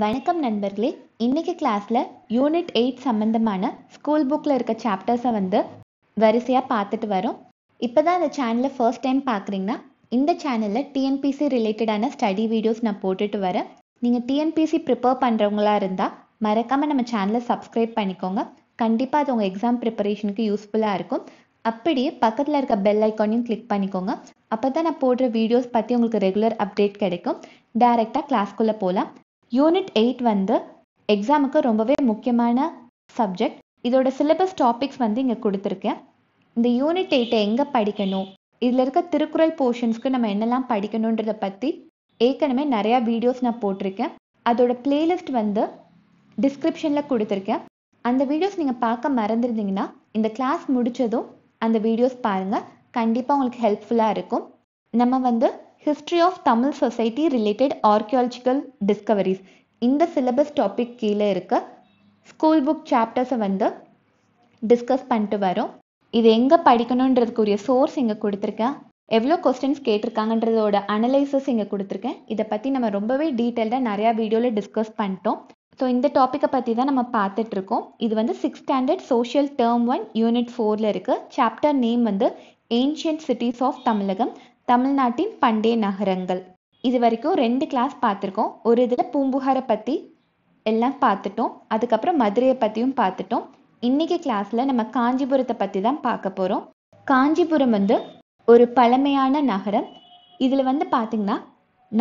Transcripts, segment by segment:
வணக்கம் நண்பர்களே இன்னைக்கு கிளாஸில் யூனிட் எயிட் சம்மந்தமான ஸ்கூல் புக்கில் இருக்க சாப்டர்ஸை வந்து வரிசையா பார்த்துட்டு வரோம் இப்போ தான் இந்த சேனல்ல ஃபர்ஸ்ட் டைம் பாக்குறீங்கன்னா இந்த சேனலில் டிஎன்பிசி ரிலேட்டடான ஸ்டடி வீடியோஸ் நான் போட்டுட்டு வரேன் நீங்க டிஎன்பிசி ப்ரிப்பேர் பண்ணுறவங்களா இருந்தால் மறக்காமல் நம்ம சேனலை சப்ஸ்கிரைப் பண்ணிக்கோங்க கண்டிப்பாக அது உங்கள் எக்ஸாம் ப்ரிப்பரேஷனுக்கு யூஸ்ஃபுல்லாக இருக்கும் அப்படியே பக்கத்தில் இருக்க பெல் ஐக்கானையும் கிளிக் பண்ணிக்கோங்க அப்போ தான் நான் போடுற வீடியோஸ் பற்றி உங்களுக்கு ரெகுலர் அப்டேட் கிடைக்கும் டைரெக்டாக கிளாஸ்க்குள்ளே போகலாம் யூனிட் எயிட் வந்து எக்ஸாமுக்கு ரொம்பவே முக்கியமான சப்ஜெக்ட் இதோட சிலபஸ் டாபிக்ஸ் வந்து இங்கே கொடுத்துருக்கேன் இந்த யூனிட் எயிட்டை எங்கே படிக்கணும் இதில் இருக்க திருக்குறள் போர்ஷன்ஸ்க்கு நம்ம என்னெல்லாம் படிக்கணுன்றதை பற்றி ஏற்கனவே நிறையா வீடியோஸ் நான் போட்டிருக்கேன் அதோட பிளேலிஸ்ட் வந்து டிஸ்கிரிப்ஷனில் கொடுத்துருக்கேன் அந்த வீடியோஸ் நீங்கள் பார்க்க மறந்துருந்தீங்கன்னா இந்த கிளாஸ் முடித்ததும் அந்த வீடியோஸ் பாருங்கள் கண்டிப்பாக உங்களுக்கு ஹெல்ப்ஃபுல்லாக இருக்கும் நம்ம வந்து history of Tamil society related archaeological discoveries இந்த சிலபஸ் டாபிக் கீழே இருக்க ஸ்கூல் புக் சாப்டர்ஸை வந்து டிஸ்கஸ் பண்ணிட்டு வரோம் இது எங்கே படிக்கணுன்றதுக்குரிய சோர்ஸ் இங்கே கொடுத்துருக்கேன் எவ்வளோ கொஸ்டின்ஸ் கேட்டிருக்காங்கன்றதோட அனலைசஸ் இங்கே கொடுத்துருக்கேன் இதை பற்றி நம்ம ரொம்பவே டீட்டெயில்டாக நிறையா வீடியோவில் டிஸ்கஸ் பண்ணிட்டோம் ஸோ இந்த டாப்பிக்கை பற்றி தான் நம்ம பார்த்துட்ருக்கோம் இது வந்து six standard social term one unit ஃபோரில் இருக்குது சாப்டர் நேம் வந்து ஏன்ஷியன்ட் சிட்டிஸ் ஆஃப் தமிழகம் தமிழ்நாட்டின் பண்டைய நகரங்கள் இது வரைக்கும் ரெண்டு கிளாஸ் பார்த்துருக்கோம் ஒரு இதில் பூம்புகாரை பற்றி எல்லாம் பார்த்துட்டோம் அதுக்கப்புறம் மதுரையை பற்றியும் பார்த்துட்டோம் இன்றைக்கி கிளாஸில் நம்ம காஞ்சிபுரத்தை பற்றி தான் பார்க்க போகிறோம் காஞ்சிபுரம் வந்து ஒரு பழமையான நகரம் இதில் வந்து பார்த்திங்கன்னா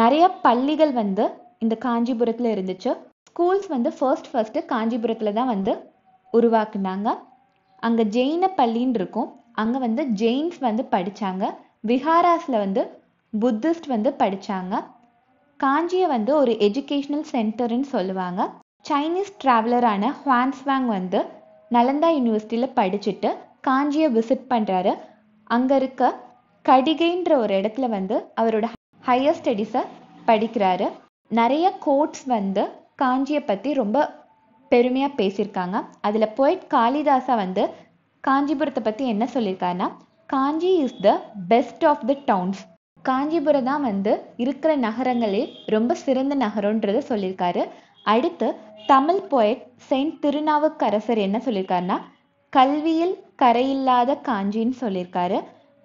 நிறைய பள்ளிகள் வந்து இந்த காஞ்சிபுரத்தில் இருந்துச்சு ஸ்கூல்ஸ் வந்து ஃபர்ஸ்ட் ஃபர்ஸ்ட்டு காஞ்சிபுரத்தில் தான் வந்து உருவாக்குனாங்க அங்கே ஜெயின பள்ளின்னு இருக்கும் அங்கே வந்து ஜெயின்ஸ் வந்து படித்தாங்க விஹாராஸில் வந்து புத்திஸ்ட் வந்து படித்தாங்க காஞ்சியை வந்து ஒரு எஜுகேஷ்னல் சென்டர்னு சொல்லுவாங்க சைனீஸ் ட்ராவலரான ஹுவான்ஸ்வாங் வந்து நலந்தா யூனிவர்சிட்டியில் படிச்சுட்டு காஞ்சியை விசிட் பண்ணுறாரு அங்கே இருக்க கடிகைன்ற ஒரு இடத்துல வந்து அவரோட ஹையர் ஸ்டடீஸை படிக்கிறாரு நிறைய கோட்ஸ் வந்து காஞ்சியை பற்றி ரொம்ப பெருமையாக பேசியிருக்காங்க அதில் போய்ட் காளிதாசா வந்து காஞ்சிபுரத்தை பற்றி என்ன சொல்லியிருக்காருன்னா Kanchi is the best of the towns Kanchipuram தான் வந்து இருக்கிற நகரங்களே ரொம்ப சிறந்த நகரன்றத சொல்லியிருக்காரு அடுத்து தமிழ் போய்ட் செயின்ட் திருநாவுக்கரசர் என்ன சொல்லியிருக்காருன்னா கல்வியில் கரையில்லாத காஞ்சின்னு சொல்லியிருக்காரு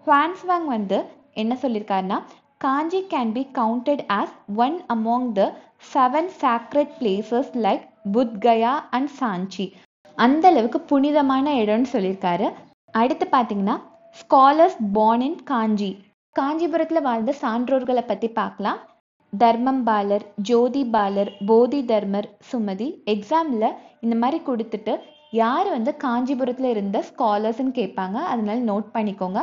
ஹுவான்ஸ்வாங் வந்து என்ன சொல்லியிருக்காருன்னா Kanji can be counted as one among the seven sacred places like Bodh Gaya and Sanchi அந்த அளவுக்கு புனிதமான இடம்னு சொல்லியிருக்காரு அடுத்து பார்த்தீங்கன்னா ஸ்காலர்ஸ் பார்ன் இன் காஞ்சி காஞ்சிபுரத்தில் வாழ்ந்த சான்றோர்களை பற்றி பார்க்கலாம் தர்மம் பாலர் ஜோதி பாலர் போதி தர்மர் சுமதி எக்ஸாமில் இந்த மாதிரி கொடுத்துட்டு யார் வந்து காஞ்சிபுரத்தில் இருந்த ஸ்காலர்ஸ்ன்னு கேட்பாங்க அதனால நோட் பண்ணிக்கோங்க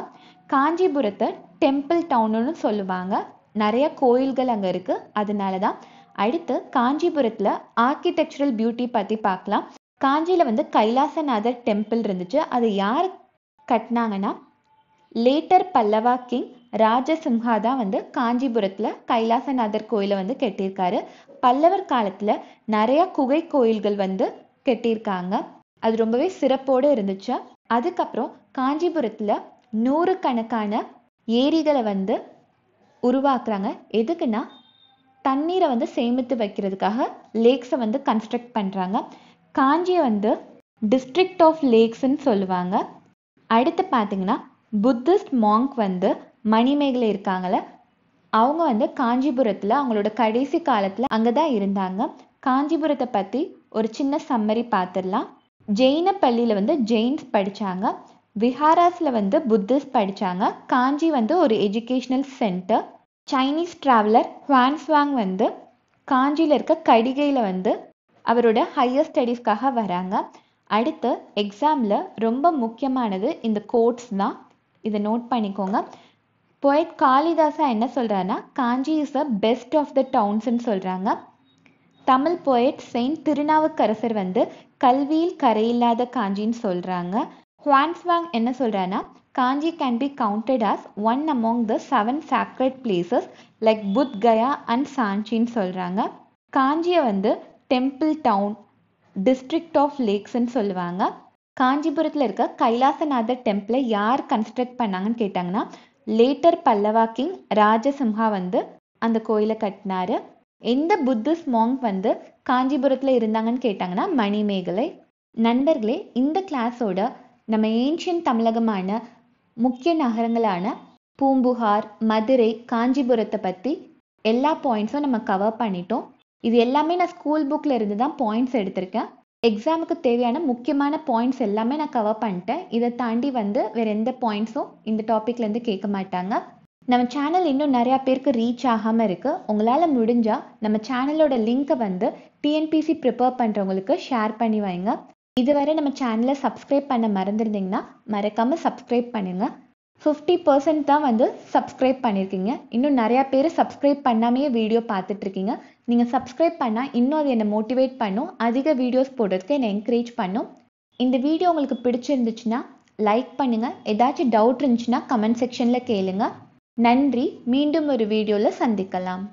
காஞ்சிபுரத்தை டெம்பிள் டவுனுன்னு சொல்லுவாங்க நிறைய கோயில்கள் அங்கே இருக்குது அதனால தான் அடுத்து காஞ்சிபுரத்தில் ஆர்கிடெக்சரல் பியூட்டி பற்றி பார்க்கலாம் காஞ்சியில் வந்து கைலாசநாதர் டெம்பிள் இருந்துச்சு அது யார் கட்டினாங்கன்னா லேட்டர் பல்லவா கிங் ராஜசிம்ஹா தான் வந்து காஞ்சிபுரத்தில் கைலாசநாதர் கோயிலை வந்து கட்டியிருக்காரு பல்லவர் காலத்தில் நிறைய குகை கோயில்கள் வந்து கட்டியிருக்காங்க அது ரொம்பவே சிறப்போடு இருந்துச்சு அதுக்கப்புறம் காஞ்சிபுரத்தில் நூறு கணக்கான ஏரிகளை வந்து உருவாக்குறாங்க எதுக்குன்னா தண்ணீரை வந்து சேமித்து வைக்கிறதுக்காக லேக்ஸை வந்து கன்ஸ்ட்ரக்ட் பண்ணுறாங்க காஞ்சியை வந்து டிஸ்ட்ரிக்ட் ஆஃப் லேக்ஸ்ன்னு சொல்லுவாங்க அடுத்து பார்த்தீங்கன்னா புத்திஸ்ட் மாங்க் வந்து மணிமேகலை இருக்காங்கள அவங்க வந்து காஞ்சிபுரத்தில் அவங்களோட கடைசி காலத்தில் அங்கே தான் இருந்தாங்க காஞ்சிபுரத்தை பற்றி ஒரு சின்ன சம்மரி பார்த்துடலாம் ஜெயின பள்ளியில் வந்து ஜெயின்ஸ் படித்தாங்க விஹாராஸில் வந்து புத்திஸ்ட் படித்தாங்க காஞ்சி வந்து ஒரு educational centre Chinese traveller Xuanzang வந்து காஞ்சியில் இருக்க கடிகையில் வந்து அவரோட ஹையர் ஸ்டடீஸ்க்காக வராங்க அடுத்து எக்ஸாமில் ரொம்ப முக்கியமானது இந்த கோட்ஸ் தான் இதை நோட் பண்ணிக்கோங்க போய்ட் காளிதாசா என்ன சொல்கிறாருன்னா Kanchi is the best of the டவுன்ஸ்ன்னு சொல்கிறாங்க தமிழ் போயட் செயின்ட் திருநாவுக்கரசர் வந்து கல்வியில் கரையில்லாத காஞ்சின்னு சொல்கிறாங்க ஹுவான்ஸ்வாங் என்ன சொல்கிறான்னா Kanchi can be counted as one among the seven sacred places like Bodh Gaya and சாஞ்சின்னு சொல்கிறாங்க காஞ்சியை வந்து டெம்பிள் டவுன் டிஸ்ட்ரிக்ட் ஆஃப் லேக்ஸ்ன்னு சொல்லுவாங்க காஞ்சிபுரத்தில் இருக்க கைலாசநாதர் டெம்பிளை யார் கன்ஸ்ட்ரக்ட் பண்ணாங்கன்னு கேட்டாங்கன்னா லேட்டர் பல்லவா கிங் ராஜசிம்ஹா வந்து அந்த கோயிலை கட்டினாரு எந்த புத்திஸ்ட் மாங் வந்து காஞ்சிபுரத்தில் இருந்தாங்கன்னு கேட்டாங்கன்னா மணிமேகலை நண்பர்களே இந்த கிளாஸோட நம்ம ஏன்ஷியன் தமிழகமான முக்கிய நகரங்களான பூம்புகார் மதுரை காஞ்சிபுரத்தை பற்றி எல்லா பாயிண்ட்ஸும் நம்ம கவர் பண்ணிட்டோம் இது எல்லாமே நான் ஸ்கூல் புக்கில் இருந்து தான் பாயிண்ட்ஸ் எடுத்திருக்கேன் எக்ஸாமுக்கு தேவையான முக்கியமான பாயிண்ட்ஸ் எல்லாமே நான் கவர் பண்ணிட்டேன் இதை தாண்டி வந்து வேறு எந்த பாயிண்ட்ஸும் இந்த டாப்பிக்லேருந்து கேட்க மாட்டாங்க நம்ம சேனல் இன்னும் நிறையா பேருக்கு ரீச் ஆகாமல் இருக்குது உங்களால் முடிஞ்சால் நம்ம சேனலோட லிங்க்கை வந்து டிஎன்பிசி ப்ரிப்பேர் பண்ணுறவங்களுக்கு ஷேர் பண்ணி வைங்க இதுவரை நம்ம சேனலை சப்ஸ்கிரைப் பண்ண மறந்துருந்தீங்கன்னா மறக்காமல் சப்ஸ்கிரைப் பண்ணுங்கள் ஃபிஃப்டி பர்சன்ட் தான் வந்து சப்ஸ்கிரைப் பண்ணியிருக்கீங்க இன்னும் நிறையா பேர் சப்ஸ்கிரைப் பண்ணாமையே வீடியோ பார்த்துட்ருக்கீங்க நீங்கள் சப்ஸ்கிரைப் பண்ணால் இன்னும் அது என்னை மோட்டிவேட் பண்ணும் அதிக வீடியோஸ் போடுறதுக்கு என்னை என்கரேஜ் பண்ணும் இந்த வீடியோ உங்களுக்கு பிடிச்சிருந்துச்சுன்னா லைக் பண்ணுங்கள் ஏதாச்சும் டவுட் இருந்துச்சுன்னா கமெண்ட் செக்ஷனில் கேளுங்கள் நன்றி மீண்டும் ஒரு வீடியோவில் சந்திக்கலாம்